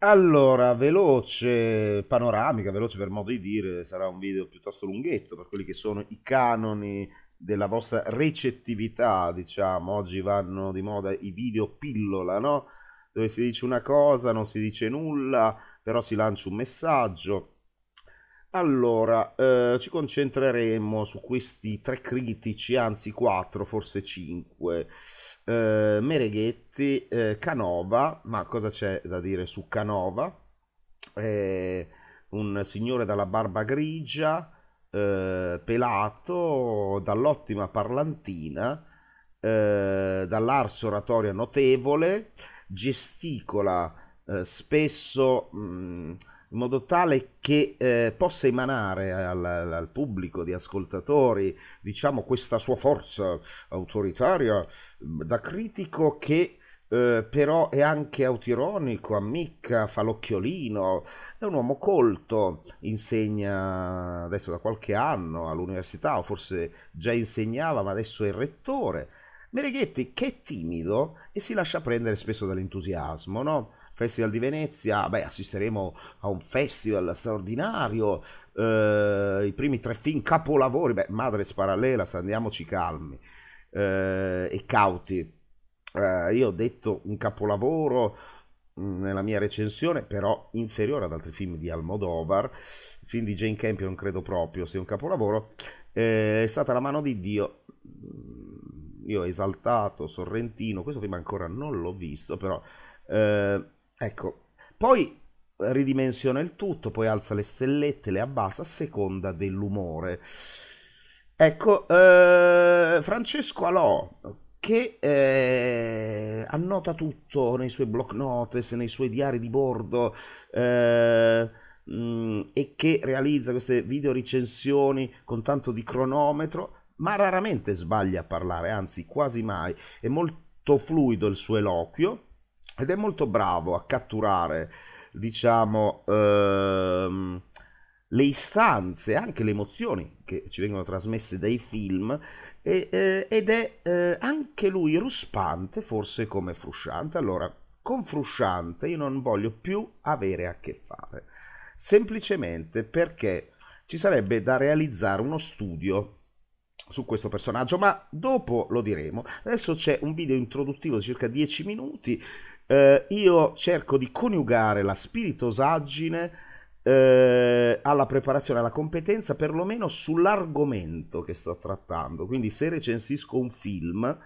Allora, veloce, panoramica, veloce per modo di dire, sarà un video piuttosto lunghetto per quelli che sono i canoni della vostra recettività, diciamo, oggi vanno di moda i video pillola, no? Dove si dice una cosa, non si dice nulla, però si lancia un messaggio allora, eh, ci concentreremo su questi tre critici, anzi quattro, forse cinque. Eh, Mereghetti, eh, Canova, ma cosa c'è da dire su Canova? un signore dalla barba grigia, eh, pelato, dall'ottima parlantina, eh, dall'arso oratoria notevole, gesticola eh, spesso... Mh, mm, in modo tale che eh, possa emanare al, al, pubblico di ascoltatori, diciamo, questa sua forza autoritaria da critico che eh, però è anche autironico, ammicca, fa l'occhiolino, è un uomo colto, insegna adesso da qualche anno all'università, o forse già insegnava, ma adesso è rettore. Mereghetti che è timido e si lascia prendere spesso dall'entusiasmo, no? Festival di Venezia, beh, assisteremo a un festival straordinario, eh, i primi tre film capolavori, beh, Madres Parallelas, andiamoci calmi eh, e cauti. Eh, io ho detto un capolavoro mm, nella mia recensione, però inferiore ad altri film di Almodovar, il film di Jane Campion credo proprio sia un capolavoro, eh, è stata la mano di Dio mm, io ho esaltato Sorrentino, questo film ancora non l'ho visto, però eh, Ecco, poi ridimensiona il tutto, poi alza le stellette, le abbassa a seconda dell'umore. Ecco, eh, Francesco Alò, che eh, annota tutto nei suoi block notes, nei suoi diari di bordo eh, mm, e che realizza queste video recensioni con tanto di cronometro, ma raramente sbaglia a parlare, anzi quasi mai, è molto fluido il suo eloquio ed è molto bravo a catturare, diciamo, ehm, le istanze, anche le emozioni che ci vengono trasmesse dai film e, eh, ed è eh, anche lui ruspante, forse come Frusciante. Allora, con Frusciante io non voglio più avere a che fare, semplicemente perché ci sarebbe da realizzare uno studio su questo personaggio, ma dopo lo diremo. Adesso c'è un video introduttivo di circa 10 minuti eh, io cerco di coniugare la spiritosaggine eh, alla preparazione, alla competenza, perlomeno sull'argomento che sto trattando. Quindi se recensisco un film,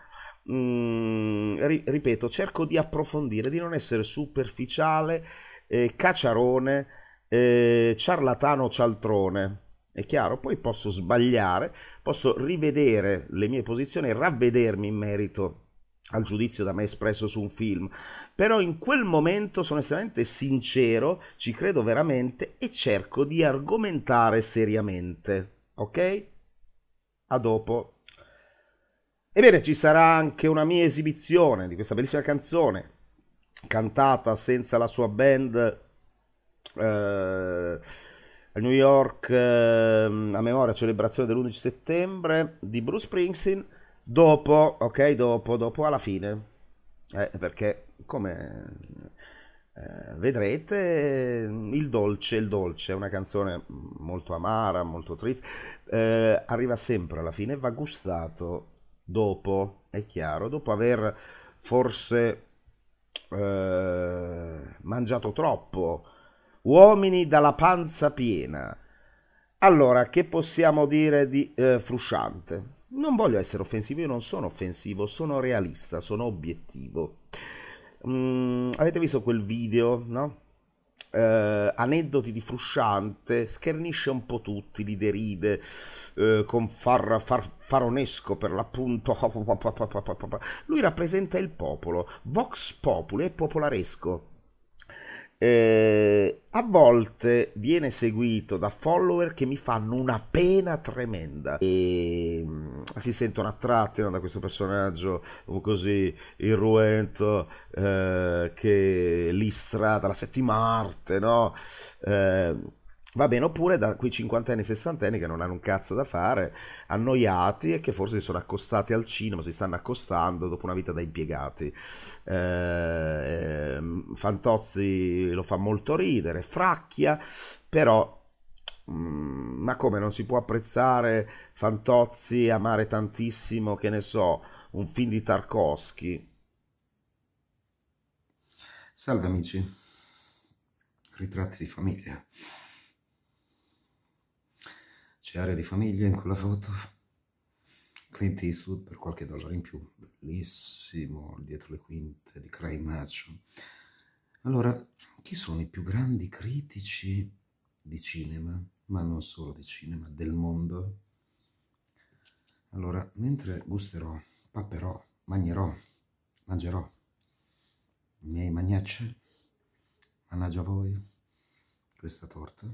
mh, mm, ri- ripeto, cerco di approfondire, di non essere superficiale, eh, cacciarone, eh, ciarlatano cialtrone. È chiaro? Poi posso sbagliare, posso rivedere le mie posizioni, e ravvedermi in merito al giudizio da me espresso su un film, però in quel momento sono estremamente sincero, ci credo veramente e cerco di argomentare seriamente, ok? A dopo. Ebbene, ci sarà anche una mia esibizione di questa bellissima canzone, cantata senza la sua band eh, a New York eh, a memoria celebrazione dell'11 settembre di Bruce Springsteen Dopo, ok, dopo, dopo alla fine. Eh, perché come eh, vedrete il dolce, il dolce è una canzone molto amara, molto triste, eh, arriva sempre alla fine va gustato dopo, è chiaro, dopo aver forse eh, mangiato troppo, uomini dalla panza piena. Allora, che possiamo dire di eh, frusciante? non voglio essere offensivo, io non sono offensivo, sono realista, sono obiettivo. Mm, avete visto quel video, no? Eh, aneddoti di Frusciante, schernisce un po' tutti, li deride eh, con far, far, faronesco per l'appunto. Lui rappresenta il popolo, vox populi è popolaresco. Eh, a volte viene seguito da follower che mi fanno una pena tremenda e mm, si sentono attratti no, da questo personaggio così irruento eh, che listra dalla arte no? Eh, Va bene, oppure da quei cinquantenni, sessantenni che non hanno un cazzo da fare, annoiati e che forse si sono accostati al cinema, si stanno accostando dopo una vita da impiegati. Eh, ehm, Fantozzi lo fa molto ridere, fracchia, però mm, ma come non si può apprezzare Fantozzi, amare tantissimo, che ne so, un film di Tarkovsky? Salve amici, ritratti di famiglia. C'è area di famiglia in quella foto. Clint Eastwood per qualche dollaro in più. Bellissimo, dietro le quinte di Cray Macho. Allora, chi sono i più grandi critici di cinema, ma non solo di cinema, del mondo? Allora, mentre gusterò, papperò, mangerò, mangerò, miei magnacce, mannaggia voi, questa torta,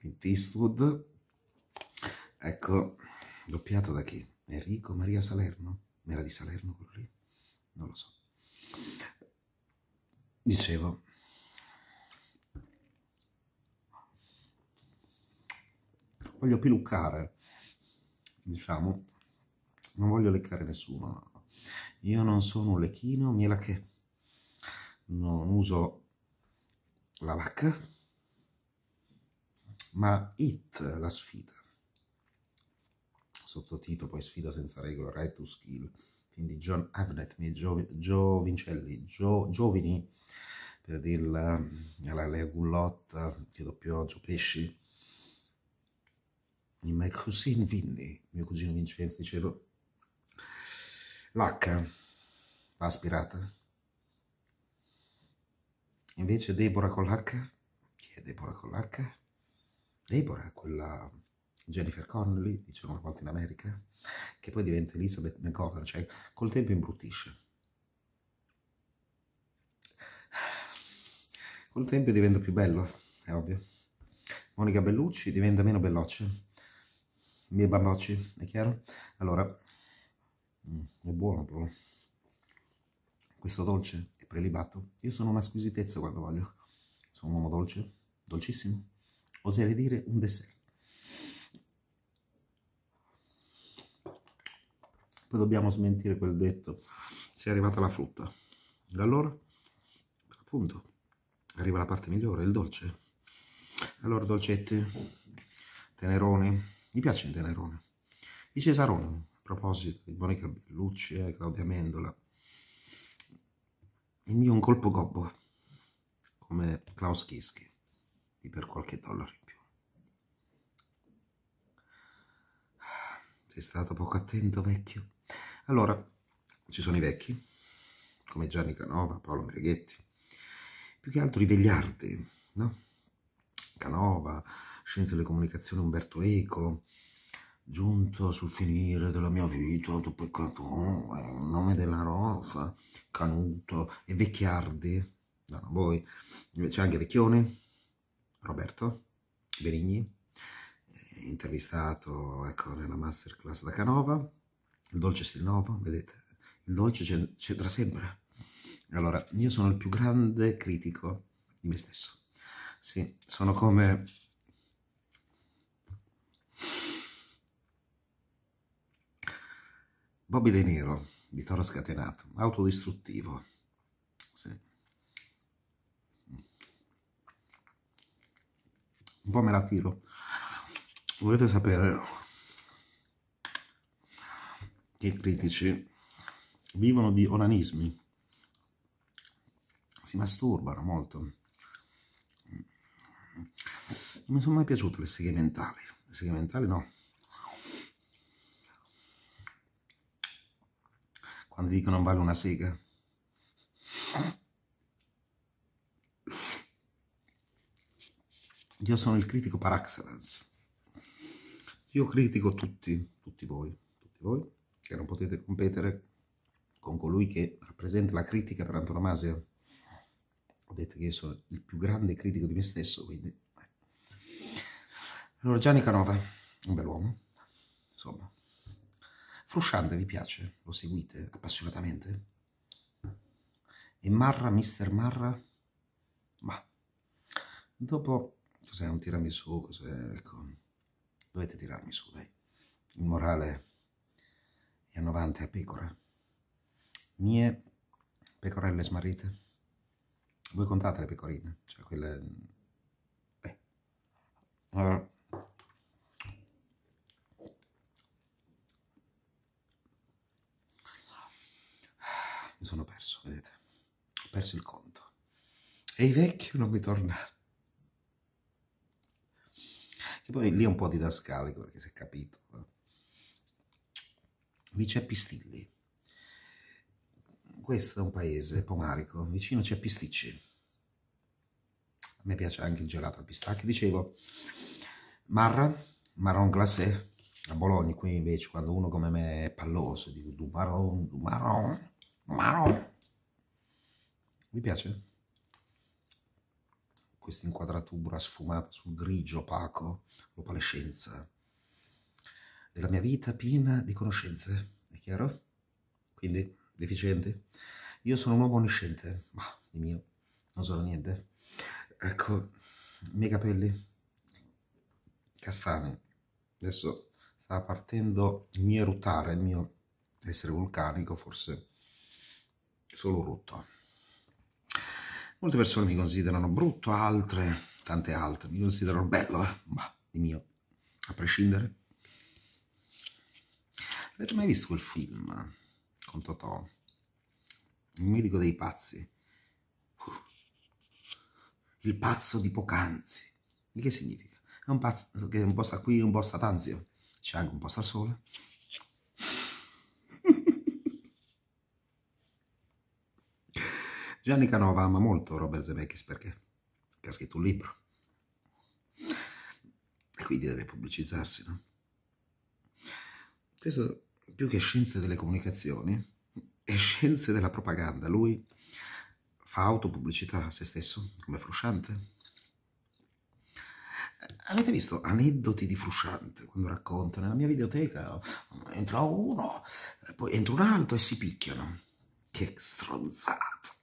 Clint Eastwood. Ecco, doppiato da chi? Enrico Maria Salerno? M Era di Salerno quello lì? Non lo so. Dicevo, voglio piluccare, diciamo, non voglio leccare nessuno. Io non sono un lecchino, miela che non uso la lacca ma It la sfida. Sottotitolo poi Sfida senza regole, Right to Skill, film di John Avnet, miei Giovincelli, gio, giovani, per dirla alla Lea Gullotta, chiedo Pioggio, Pesci, di my cousin Vinny, mio cugino Vincenzo, dicevo, l'H va aspirata. Invece Deborah con l'H? Chi è Deborah con l'H? Deborah, quella Jennifer Connelly, dicevano una volta in America, che poi diventa Elizabeth McGovern, cioè col tempo imbruttisce. Col tempo diventa più bello, è ovvio. Monica Bellucci diventa meno bellocce. Mie bambocci, è chiaro? Allora, mm, è buono però. Questo dolce è prelibato. Io sono una squisitezza quando voglio. Sono un uomo dolce, dolcissimo oserei dire un dessert. Poi dobbiamo smentire quel detto, si è arrivata la frutta. E allora, appunto, arriva la parte migliore, il dolce. Allora, dolcetti, teneroni, mi piace il tenerone. I cesaroni, a proposito di Monica Bellucci e eh, Claudia Mendola. Il mio un colpo gobbo, come Klaus Kiski venderti per qualche dollaro in più. Sei stato poco attento, vecchio. Allora, ci sono i vecchi, come Gianni Canova, Paolo Mereghetti. Più che altro i vegliardi, no? Canova, Scienze delle Comunicazioni Umberto Eco, giunto sul finire della mia vita, tu peccato, in nome della rosa, Canuto e Vecchiardi, no, voi, c'è anche Vecchioni, Roberto Berigni, eh, intervistato ecco, nella masterclass da Canova, il dolce stil novo, vedete, il dolce c'entra sempre. Allora, io sono il più grande critico di me stesso. Sì, sono come... Bobby De Niro, di Toro Scatenato, autodistruttivo. un po' me la tiro. Volete sapere che i critici vivono di onanismi, si masturbano molto. Non mi sono mai piaciute le seghe mentali, le seghe mentali no. Quando dicono non vale una sega. io sono il critico par excellence. Io critico tutti, tutti voi, tutti voi, che non potete competere con colui che rappresenta la critica per antonomasia. Ho detto che io sono il più grande critico di me stesso, quindi... Eh. Allora, Gianni Canova, un bell'uomo, insomma. Frusciante vi piace? Lo seguite appassionatamente? E Marra, Mister Marra? Ma dopo cos'è un tirami su, cos'è, ecco, dovete tirarmi su, dai. Il morale è a 90 a pecora. Mie pecorelle smarrite. Voi contate le pecorine, cioè quelle... Beh. Allora. Mi sono perso, vedete. Ho perso il conto. E i vecchi non mi tornano che poi lì è un po' didascalico perché si è capito. vice eh. Pistilli. Questo è un paese pomarico, vicino c'è Pisticci. A me piace anche il gelato al pistacchio, dicevo. Marra, marron glacé, a Bologna, qui invece quando uno come me è palloso, dico du marron, du marron, du marron. Vi piace? questa inquadratura sfumata sul grigio opaco, l'opalescenza della mia vita piena di conoscenze, è chiaro? Quindi, deficiente? Io sono un uomo onnisciente, ma di mio non sono niente. Ecco, i miei capelli castani. Adesso sta partendo il mio ruttare, il mio essere vulcanico, forse solo rutto. Molte persone mi considerano brutto, altre, tante altre, mi considerano bello, eh? ma di mio, a prescindere. Avete mai visto quel film con Totò? Il medico dei pazzi. Uh. Il pazzo di Pocanzi. Che significa? È un pazzo che un po' sta qui, un po' sta tanzio. C'è anche un po' sta sole, Gianni Canova ama molto Robert Zemeckis perché ha scritto un libro. E quindi deve pubblicizzarsi, no? Questo, più che scienze delle comunicazioni, è scienze della propaganda. Lui fa autopubblicità a se stesso, come Frusciante. Avete visto aneddoti di Frusciante quando racconta nella mia videoteca entra uno, poi entra un altro e si picchiano. Che stronzata!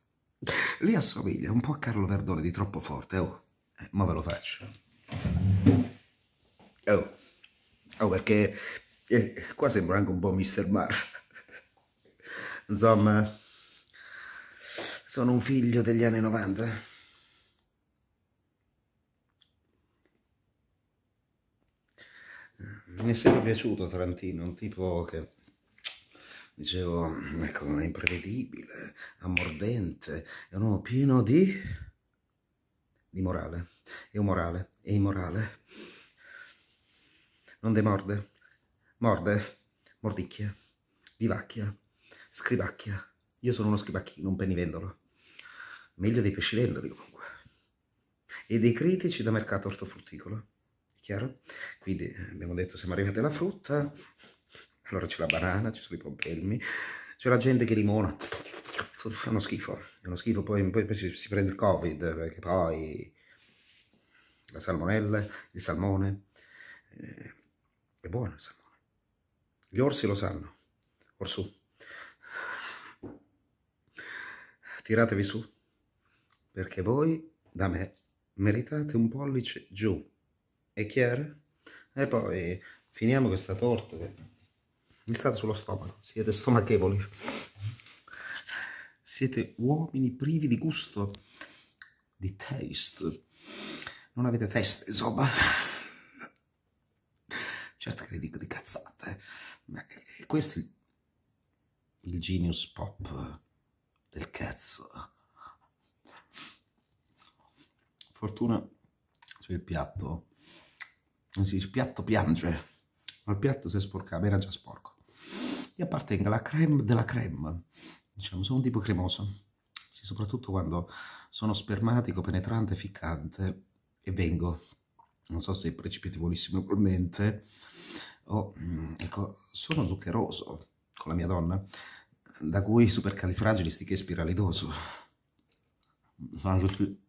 Lì assomiglia un po' a Carlo Verdone di troppo forte, oh. Eh, ma ve lo faccio. Oh. Oh, perché eh, qua sembra anche un po' Mr. Mar. Insomma, sono un figlio degli anni 90. Mi è sempre piaciuto Tarantino, un tipo che dicevo, mm, ecco, è imprevedibile, ammordente, è un uomo pieno di, di morale, è umorale, è immorale, non demorde, morde, mordicchia, vivacchia, scrivacchia, io sono uno scrivacchino, un penivendolo, meglio dei pescivendoli comunque, e dei critici da mercato ortofrutticolo, chiaro? Quindi eh, abbiamo detto siamo arrivati alla frutta, allora c'è la banana, ci sono i pompelmi, c'è la gente che limona. È uno schifo, è uno schifo. Poi, poi si, si, prende il covid, perché poi la salmonella, il salmone, eh, è buono il salmone. Gli orsi lo sanno, orsù. Tiratevi su, perché voi da me meritate un pollice giù. È chiaro? E poi finiamo questa torta mi state sullo stomaco, siete stomachevoli, siete uomini privi di gusto, di taste, non avete testa, insomma. Certo che vi dico di cazzate, ma questo è il, il genius pop del cazzo. Fortuna sul piatto, il piatto piange, ma il piatto si è sporcato, era già sporco gli appartenga la creme della creme. Diciamo, sono un tipo cremoso. Sì, soprattutto quando sono spermatico, penetrante, ficcante e vengo. Non so se precipitevolmente o, oh, mm, ecco, sono zuccheroso con la mia donna, da cui supercalifragilistiche spiralidoso. Sono tutti...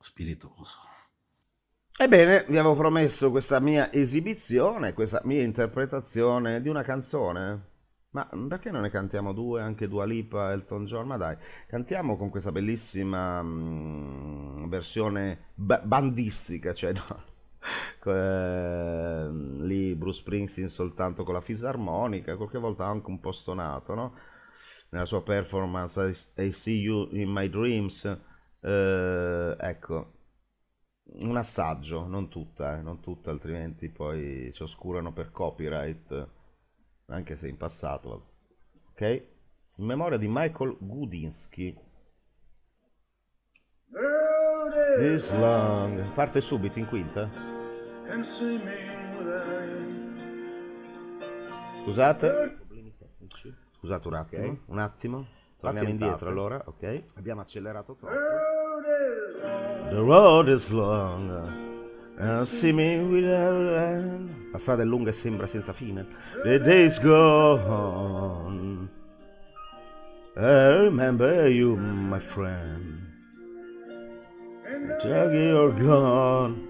Spiritoso. Ebbene, vi avevo promesso questa mia esibizione, questa mia interpretazione di una canzone. Ma perché non ne cantiamo due, anche Dua Lipa e Elton John? Ma dai, cantiamo con questa bellissima mh, mm, versione ba- bandistica, cioè no, eh, lì Bruce Springsteen soltanto con la fisarmonica, qualche volta anche un po' stonato, no? Nella sua performance I, I See You in My Dreams, eh, ecco, un assaggio, non tutta, eh, non tutta, altrimenti poi ci oscurano per copyright, anche se in passato. Ok? In memoria di Michael Gudinsky. This long. Parte subito in quinta. Scusate. Scusate un attimo, okay. un attimo. Torniamo indietro allora, ok? Abbiamo accelerato troppo. The road is long. Uh, and see me with a end. La strada è lunga e sembra senza fine. The days go on. I remember you, my friend. Jackie, you're gone.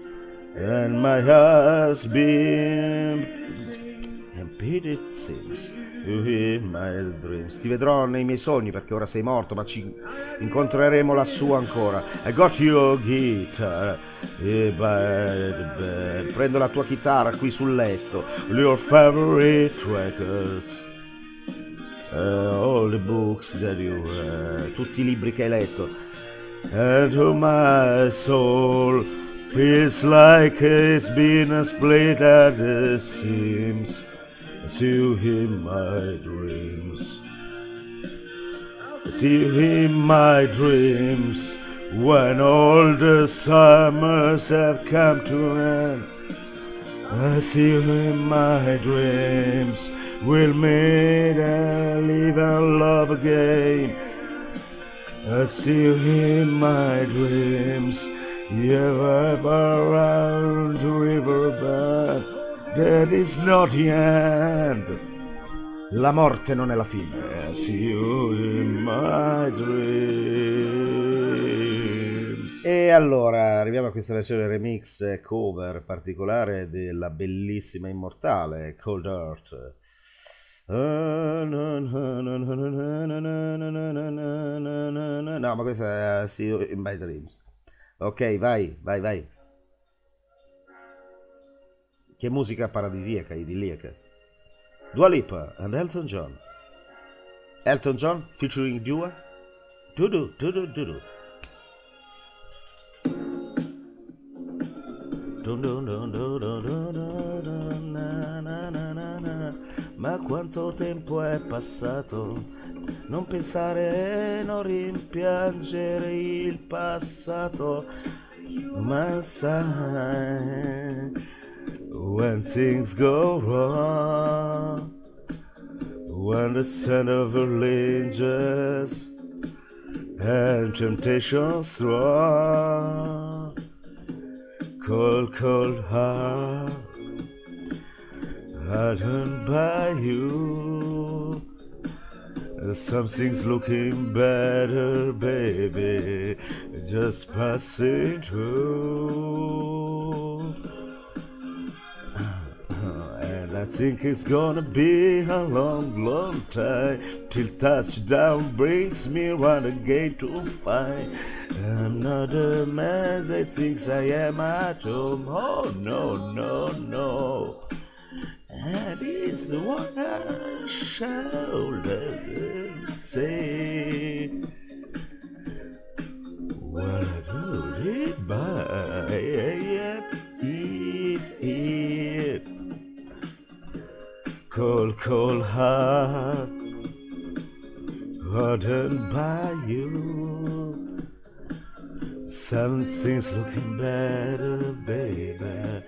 And my heart's been But it seems. My dreams. Ti vedrò nei miei sogni perché ora sei morto, ma ci incontreremo lassù ancora. I got your guitar. Eh, prendo la tua chitarra qui sul letto. Your favorite trackers. Uh, all the books that you uh, tutti i libri che hai letto and my soul feels like it's been split at the seams I feel him my dreams. I feel him my dreams. When all the summers have come to end, I see him my dreams. We'll meet and live and love again. I see him my dreams. Yeah, I'm around riverbed. That is not the end. La morte non è la fine. I see you in my dreams. E allora arriviamo a questa versione remix cover particolare della bellissima immortale Cold Earth. No, ma questa è See You oh, in My Dreams. Ok, vai, vai, vai. Che musica paradisiaca, idilliaca. Dua Lipa and Elton John. Elton John featuring Dua. Dudu, dudu, dudu. Ma quanto tempo è passato, non pensare, e non rimpiangere il passato, ma sai when things go wrong, when the scent of her lingers and temptation strong, cold, cold heart, hardened by you. Something's looking better, baby, just passing through. I think it's gonna be a long, long time till touchdown brings me round again to find a man that thinks I am at home. Oh no, no, no. And it's what I shall say. What I do it is. Cold, cold heart hardened by you. Something's looking better, baby.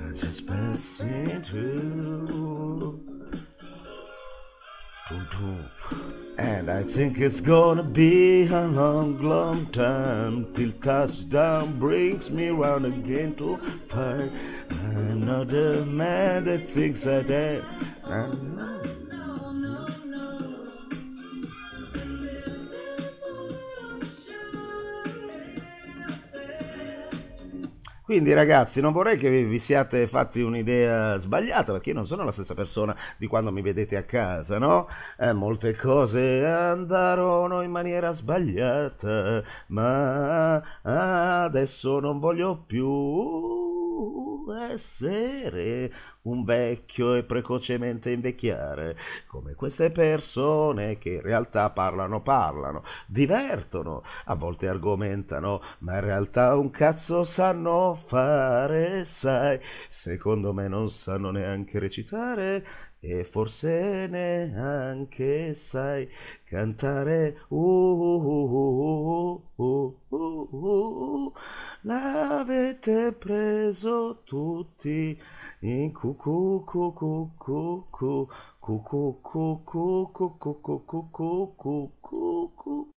I'm just passing through. And I think it's gonna be a long, long time till touchdown brings me round again to I'm not a man that thinks I am. Quindi ragazzi non vorrei che vi siate fatti un'idea sbagliata perché io non sono la stessa persona di quando mi vedete a casa, no? Eh, molte cose andarono in maniera sbagliata, ma adesso non voglio più essere un vecchio e precocemente invecchiare, come queste persone che in realtà parlano, parlano, divertono, a volte argomentano, ma in realtà un cazzo sanno fare, sai. Secondo me non sanno neanche recitare e forse neanche sai cantare. Uh, uh, uh, L'avete preso tutti in cucù, cucù, cucù, cucù, cucù, cucù, cucù, cucù, cucù.